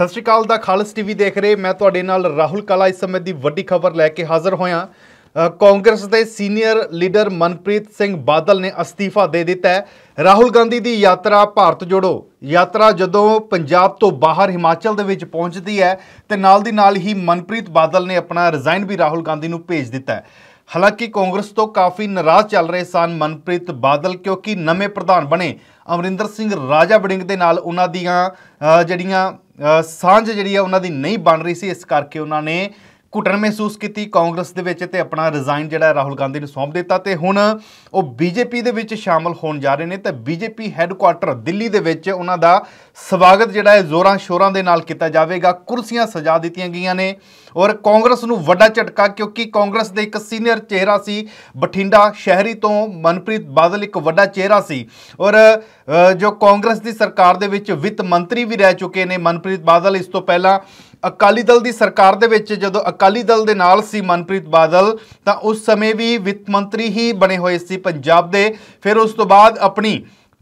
ਸਤਿ ਸ਼੍ਰੀ ਅਕਾਲ ਦਾ ਖਾਲਸ ਟੀਵੀ ਦੇਖ ਰਹੇ ਮੈਂ ਤੁਹਾਡੇ ਨਾਲ ਰਾਹੁਲ ਕਲਾ ਇਸ ਸਮੇਂ ਦੀ ਵੱਡੀ ਖਬਰ ਲੈ ਕੇ ਹਾਜ਼ਰ ਹੋਇਆ ਕਾਂਗਰਸ ਦੇ ਸੀਨੀਅਰ ਲੀਡਰ ਮਨਪ੍ਰੀਤ ਸਿੰਘ ਬਾਦਲ ਨੇ ਅਸਤੀਫਾ ਦੇ ਦਿੱਤਾ ਹੈ ਰਾਹੁਲ ਗਾਂਧੀ ਦੀ ਯਾਤਰਾ ਭਾਰਤ ਜੋੜੋ ਯਾਤਰਾ ਜਦੋਂ ਪੰਜਾਬ ਤੋਂ ਬਾਹਰ ਹਿਮਾਚਲ ਦੇ ਵਿੱਚ ਪਹੁੰਚਦੀ ਹੈ ਤੇ ਨਾਲ ਦੀ ਨਾਲ ਹੀ ਮਨਪ੍ਰੀਤ ਬਾਦਲ ਨੇ ਆਪਣਾ ਰਿਜ਼ਾਈਨ ਵੀ ਰਾਹੁਲ ਗਾਂਧੀ ਨੂੰ ਭੇਜ ਦਿੱਤਾ ਹੈ ਹਾਲਾਂਕਿ ਕਾਂਗਰਸ ਤੋਂ ਕਾਫੀ ਨਾਰਾਜ਼ ਚੱਲ ਰਹੇ ਸਨ ਮਨਪ੍ਰੀਤ ਬਾਦਲ ਕਿਉਂਕਿ ਨਵੇਂ ਪ੍ਰਧਾਨ ਬਣੇ ਅਮਰਿੰਦਰ ਸਿੰਘ ਰਾਜਾ ਬੜਿੰਗ ਦੇ ਨਾਲ ਉਹਨਾਂ ਦੀਆਂ ਜਿਹੜੀਆਂ ਸਾਂਝ ਜਿਹੜੀ ਆ ਉਹਨਾਂ ਦੀ ਨਹੀਂ ਬਣ ਰਹੀ ਸੀ ਇਸ ਕਰਕੇ ਉਹਨਾਂ ਨੇ ਘੁਟਣ ਮਹਿਸੂਸ ਕੀਤੀ ਕਾਂਗਰਸ ਦੇ ਵਿੱਚ ਤੇ ਆਪਣਾ ਰਿਜ਼ਾਈਨ ਜਿਹੜਾ ਰਾਹੁਲ ਗਾਂਧੀ ਨੂੰ ਸੌਂਪ ਦਿੱਤਾ ਤੇ ਹੁਣ ਉਹ ਬੀਜੇਪੀ ਦੇ ਵਿੱਚ ਸ਼ਾਮਲ ਹੋਣ ਜਾ ਰਹੇ ਨੇ ਤੇ ਬੀਜੇਪੀ ਹੈੱਡਕੁਆਰਟਰ ਦਿੱਲੀ ਦੇ ਵਿੱਚ ਉਹਨਾਂ ਦਾ ਸਵਾਗਤ ਜਿਹੜਾ ਹੈ ਜ਼ੋਰਾਂ ਸ਼ੋਰਾਂ ਦੇ ਨਾਲ ਕੀਤਾ ਜਾਵੇਗਾ ਕੁਰਸੀਆਂ ਸਜਾ ਦਿੱਤੀਆਂ ਗਈਆਂ ਨੇ ਔਰ ਕਾਂਗਰਸ ਨੂੰ ਵੱਡਾ ਝਟਕਾ ਕਿਉਂਕਿ ਕਾਂਗਰਸ ਦੇ ਇੱਕ ਸੀਨੀਅਰ ਚਿਹਰਾ ਸੀ ਬਠਿੰਡਾ ਸ਼ਹਿਰੀ ਤੋਂ ਮਨਪ੍ਰੀਤ ਬਾਦਲ ਇੱਕ ਵੱਡਾ ਚਿਹਰਾ ਸੀ ਔਰ ਜੋ ਕਾਂਗਰਸ ਦੀ ਸਰਕਾਰ ਦੇ ਵਿੱਚ ਵਿੱਤ ਮੰਤਰੀ ਵੀ ਰਹਿ ਚੁੱਕੇ ਨੇ ਮਨਪ੍ਰੀਤ ਬਾਦਲ ਇਸ ਤੋਂ ਪਹਿਲਾਂ ਅਕਾਲੀ ਦਲ ਦੀ ਸਰਕਾਰ ਦੇ ਵਿੱਚ ਜਦੋਂ ਅਕਾਲੀ ਦਲ ਦੇ ਨਾਲ ਸੀ ਮਨਪ੍ਰੀਤ ਬਾਦਲ ਤਾਂ ਉਸ ਸਮੇਂ ਵੀ ਵਿੱਤ ਮੰਤਰੀ ਹੀ ਬਣੇ ਹੋਏ ਸੀ ਪੰਜਾਬ ਦੇ ਫਿਰ ਉਸ ਤੋਂ ਬਾਅਦ ਆਪਣੀ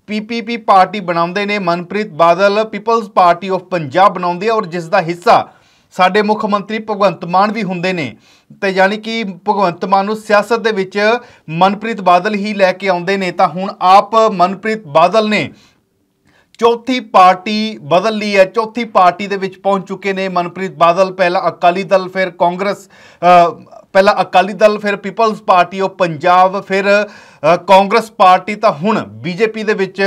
ਪੀਪੀਪੀ ਪਾਰਟੀ ਬਣਾਉਂਦੇ ਨੇ Manpreet Badal People's Party of Punjab ਬਣਾਉਂਦੇ ਔਰ ਜਿਸ ਦਾ ਹਿੱਸਾ ਸਾਡੇ ਮੁੱਖ ਮੰਤਰੀ ਭਗਵੰਤ ਮਾਨ ਵੀ ਹੁੰਦੇ ਨੇ ਤੇ ਯਾਨੀ ਕਿ ਭਗਵੰਤ ਮਾਨ ਨੂੰ ਸਿਆਸਤ ਦੇ ਵਿੱਚ ਮਨਪ੍ਰੀਤ ਬਾਦਲ ਹੀ ਲੈ ਕੇ ਆਉਂਦੇ ਨੇ ਤਾਂ ਹੁਣ ਆਪ ਮਨਪ੍ਰੀਤ ਬਾਦਲ ਨੇ ਚੌਥੀ ਪਾਰਟੀ ਬਦਲ ਲਈ ਹੈ ਚੌਥੀ ਪਾਰਟੀ ਦੇ ਵਿੱਚ ਪਹੁੰਚ ਚੁੱਕੇ ਨੇ ਮਨਪ੍ਰੀਤ ਬਾਦਲ ਪਹਿਲਾਂ ਅਕਾਲੀ ਦਲ ਫਿਰ ਕਾਂਗਰਸ ਪਹਿਲਾਂ ਅਕਾਲੀ ਦਲ ਫਿਰ ਪੀਪਲਸ ਪਾਰਟੀ ਉਹ ਪੰਜਾਬ ਫਿਰ ਕਾਂਗਰਸ ਪਾਰਟੀ ਤਾਂ ਹੁਣ ਬੀਜੇਪੀ ਦੇ ਵਿੱਚ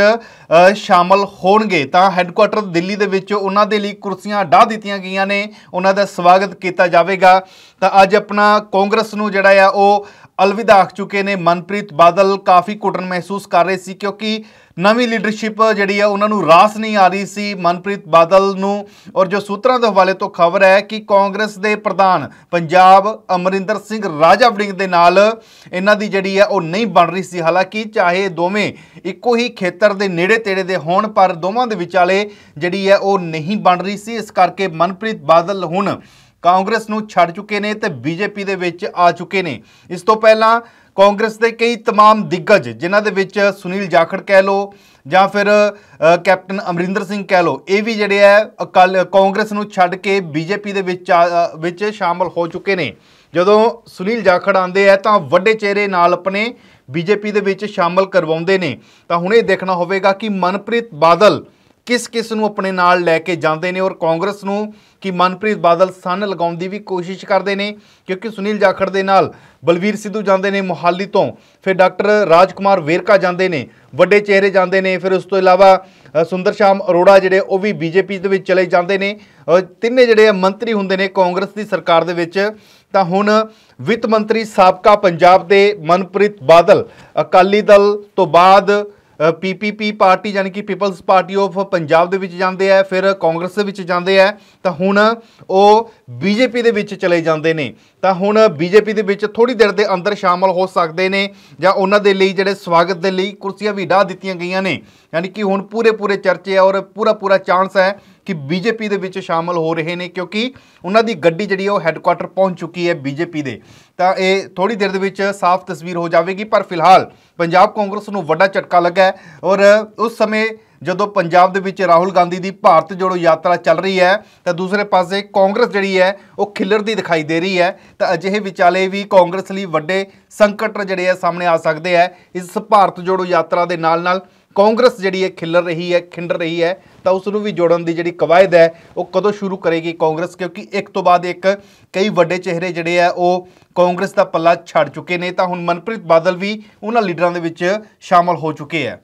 ਸ਼ਾਮਲ ਹੋਣਗੇ ਤਾਂ ਹੈੱਡਕੁਆਟਰ ਦਿੱਲੀ ਦੇ ਵਿੱਚ ਉਹਨਾਂ ਦੇ ਲਈ ਕੁਰਸੀਆਂ ਢਾਹ ਦਿੱਤੀਆਂ ਗਈਆਂ ਨੇ ਉਹਨਾਂ ਦਾ ਸਵਾਗਤ ਕੀਤਾ ਜਾਵੇਗਾ ਤਾਂ ਅੱਜ ਆਪਣਾ ਕਾਂਗਰਸ ਨੂੰ ਜਿਹੜਾ ਆ ਉਹ ਅਲਵਿਦਾ ਆਖ ਚੁੱਕੇ ਨੇ ਮਨਪ੍ਰੀਤ ਬਾਦਲ ਕਾਫੀ ਕੁਟਨ ਮਹਿਸੂਸ ਕਰ ਰਹੇ ਸੀ ਕਿਉਂਕਿ ਨਵੀਂ ਲੀਡਰਸ਼ਿਪ ਜਿਹੜੀ ਆ ਉਹਨਾਂ ਨੂੰ ਰਾਸ ਨਹੀਂ ਆ ਰਹੀ ਸੀ ਮਨਪ੍ਰੀਤ ਬਾਦਲ ਨੂੰ ਔਰ ਜੋ ਸੂਤਰਾਂ ਦੇ ਹਵਾਲੇ ਤੋਂ ਖਬਰ ਹੈ ਕਿ ਕਾਂਗਰਸ ਦੇ ਪ੍ਰਧਾਨ ਪੰਜਾਬ ਅਮਰਿੰਦਰ ਸਿੰਘ ਰਾਜਾ ਵੜਿੰਗ ਦੇ ਨਾਲ ਇਹਨਾਂ ਦੀ ਜਿਹੜੀ ਆ ਉਹ ਨਹੀਂ ਬਣ ਰਹੀ ਸੀ ਹਾਲਾਂਕਿ ਚਾਹੇ ਦੋਵੇਂ ਇੱਕੋ ਹੀ ਖੇਤਰ ਦੇ ਨੇੜੇ ਤੇੜੇ ਦੇ ਹੋਣ ਪਰ ਦੋਵਾਂ ਦੇ ਵਿਚਾਲੇ ਜਿਹੜੀ ਹੈ ਉਹ ਨਹੀਂ ਬਣ ਰਹੀ ਸੀ ਇਸ ਕਰਕੇ ਮਨਪ੍ਰੀਤ ਬਾਦਲ ਹੁਣ ਕਾਂਗਰਸ ਨੂੰ ਛੱਡ ਚੁੱਕੇ ਨੇ ਤੇ ਬੀਜੇਪੀ ਦੇ ਵਿੱਚ ਆ ਚੁੱਕੇ ਨੇ ਇਸ ਤੋਂ ਪਹਿਲਾਂ ਕਾਂਗਰਸ ਦੇ ਕਈ तमाम ਦਿੱਗਜ ਜਿਨ੍ਹਾਂ ਦੇ ਵਿੱਚ ਸੁਨੀਲ ਜਾਖੜ ਕਹਿ ਲੋ ਜਾਂ ਫਿਰ ਕੈਪਟਨ ਅਮਰਿੰਦਰ ਸਿੰਘ ਕਹਿ ਲੋ ਇਹ ਵੀ ਜਿਹੜੇ ਆ ਅਕਾਲ ਕਾਂਗਰਸ ਨੂੰ ਛੱਡ ਕੇ ਬੀਜੇਪੀ ਦੇ ਵਿੱਚ ਵਿੱਚ ਸ਼ਾਮਲ ਹੋ ਚੁੱਕੇ ਨੇ ਜਦੋਂ ਸੁਨੀਲ ਜਾਖੜ ਆਂਦੇ ਆ ਤਾਂ ਵੱਡੇ ਚਿਹਰੇ ਨਾਲ ਆਪਣੇ ਬੀਜੇਪੀ ਦੇ ਵਿੱਚ ਸ਼ਾਮਲ ਕਰਵਾਉਂਦੇ ਨੇ ਤਾਂ ਹੁਣ ਇਹ ਦੇਖਣਾ ਹੋਵੇਗਾ ਕਿ ਮਨਪ੍ਰੀਤ ਬਾਦਲ ਕਿਸ ਕਿਸ ਨੂੰ ਆਪਣੇ ਨਾਲ ਲੈ ਕੇ ਜਾਂਦੇ ਨੇ ਔਰ ਕਾਂਗਰਸ ਨੂੰ ਕਿ ਮਨਪ੍ਰੀਤ ਬਾਦਲ ਸਨ ਲਗਾਉਣ ਦੀ ਵੀ ਕੋਸ਼ਿਸ਼ ਕਰਦੇ ਨੇ ਕਿਉਂਕਿ ਸੁਨੀਲ ਜਾਖੜ ਦੇ ਨਾਲ ਬਲਵੀਰ ਸਿੱਧੂ ਜਾਂਦੇ ਨੇ ਮੁਹਾਲੀ ਤੋਂ ਫਿਰ ਡਾਕਟਰ ਰਾਜਕੁਮਾਰ ਵੇਰਕਾ ਜਾਂਦੇ ਨੇ ਵੱਡੇ ਚਿਹਰੇ ਜਾਂਦੇ ਨੇ ਫਿਰ ਉਸ ਤੋਂ ਇਲਾਵਾ ਸੁੰਦਰ ਸ਼ਾਮ ਅਰੋੜਾ ਜਿਹੜੇ ਉਹ ਵੀ ਬੀਜੇਪੀ ਦੇ ਵਿੱਚ ਚਲੇ ਜਾਂਦੇ ਨੇ ਤਿੰਨੇ ਜਿਹੜੇ ਮੰਤਰੀ ਹੁੰਦੇ ਨੇ ਕਾਂਗਰਸ ਦੀ ਸਰਕਾਰ ਦੇ ਵਿੱਚ ਤਾਂ ਹੁਣ ਵਿੱਤ ਮੰਤਰੀ ਸਾਬਕਾ ਪੰਜਾਬ ਦੇ ਮਨਪ੍ਰੀਤ ਬਾਦਲ ਅਕਾਲੀ ਦਲ ਤੋਂ ਬਾਅਦ ਪੀਪੀਪੀ ਪਾਰਟੀ ਯਾਨੀ ਕਿ ਪੀਪਲਸ ਪਾਰਟੀ ਆਫ ਪੰਜਾਬ ਦੇ ਵਿੱਚ ਜਾਂਦੇ ਆ ਫਿਰ ਕਾਂਗਰਸ ਦੇ ਵਿੱਚ ਜਾਂਦੇ ਆ ਤਾਂ ਹੁਣ ਉਹ ਬੀਜੇਪੀ ਦੇ ਵਿੱਚ ਚਲੇ ਜਾਂਦੇ ਨੇ ਤਾਂ ਹੁਣ ਬੀਜੇਪੀ ਦੇ ਵਿੱਚ ਥੋੜੀ ਦਿਰ ਦੇ ਅੰਦਰ ਸ਼ਾਮਲ ਹੋ ਸਕਦੇ ਨੇ ਜਾਂ ਉਹਨਾਂ ਦੇ ਲਈ ਜਿਹੜੇ ਸਵਾਗਤ ਦੇ ਲਈ ਕੁਰਸੀਆਂ ਵੀ ਢਾ ਦਿੱਤੀਆਂ ਗਈਆਂ ਨੇ ਯਾਨੀ ਕਿ ਹੁਣ ਪੂਰੇ ਪੂਰੇ ਚਰਚੇ ਔਰ ਪੂਰਾ ਪੂਰਾ ਚਾਂਸ ਹੈ ਕਿ ਬੀਜੇਪੀ ਦੇ ਵਿੱਚ ਸ਼ਾਮਲ ਹੋ ਰਹੇ ਨੇ ਕਿਉਂਕਿ ਉਹਨਾਂ ਦੀ ਗੱਡੀ ਜਿਹੜੀ ਉਹ ਹੈੱਡਕੁਆਟਰ ਪਹੁੰਚ ਚੁੱਕੀ ਹੈ ਬੀਜੇਪੀ ਦੇ ਤਾਂ ਇਹ ਥੋੜੀ ਦੇਰ ਦੇ ਵਿੱਚ ਸਾਫ਼ ਤਸਵੀਰ ਹੋ ਜਾਵੇਗੀ ਪਰ ਫਿਲਹਾਲ ਪੰਜਾਬ ਕਾਂਗਰਸ ਨੂੰ ਵੱਡਾ ਝਟਕਾ ਲੱਗਾ ਹੈ ਔਰ ਉਸ ਸਮੇਂ ਜਦੋਂ ਪੰਜਾਬ ਦੇ ਵਿੱਚ ਰਾਹੁਲ ਗਾਂਧੀ ਦੀ ਭਾਰਤ ਜੋੜੋ ਯਾਤਰਾ ਚੱਲ ਰਹੀ ਹੈ ਤਾਂ ਦੂਸਰੇ ਪਾਸੇ ਕਾਂਗਰਸ ਜਿਹੜੀ ਹੈ ਉਹ ਖਿਲਰਦੀ ਦਿਖਾਈ ਦੇ ਰਹੀ ਹੈ ਤਾਂ ਅਜਿਹੇ ਵਿਚਾਲੇ ਵੀ ਕਾਂਗਰਸ ਲਈ ਵੱਡੇ ਸੰਕਟ ਜਿਹੜੇ ਆ ਸਾਹਮਣੇ ਆ ਸਕਦੇ ਆ ਇਸ ਭਾਰਤ ਜੋੜੋ ਯਾਤਰਾ ਦੇ ਨਾਲ ਨਾਲ ਕਾਂਗਰਸ ਜਿਹੜੀ ਹੈ ਖਿੱਲਰ ਰਹੀ ਹੈ ਖਿੰਡ ਰਹੀ ਹੈ ਤਾਂ ਉਸ ਨੂੰ ਵੀ ਜੋੜਨ ਦੀ ਜਿਹੜੀ ਕਵਾਇਦ ਹੈ ਉਹ ਕਦੋਂ ਸ਼ੁਰੂ ਕਰੇਗੀ ਕਾਂਗਰਸ ਕਿਉਂਕਿ ਇੱਕ ਤੋਂ ਬਾਅਦ ਇੱਕ ਕਈ ਵੱਡੇ ਚਿਹਰੇ ਜਿਹੜੇ ਆ ਉਹ ਕਾਂਗਰਸ ਦਾ ਪੱਲਾ ਛੱਡ ਚੁੱਕੇ ਨੇ ਤਾਂ ਹੁਣ ਮਨਪ੍ਰੀਤ ਬਾਦਲ ਵੀ ਉਹਨਾਂ ਲੀਡਰਾਂ ਦੇ ਵਿੱਚ ਸ਼ਾਮਲ ਹੋ ਚੁੱਕੇ ਆ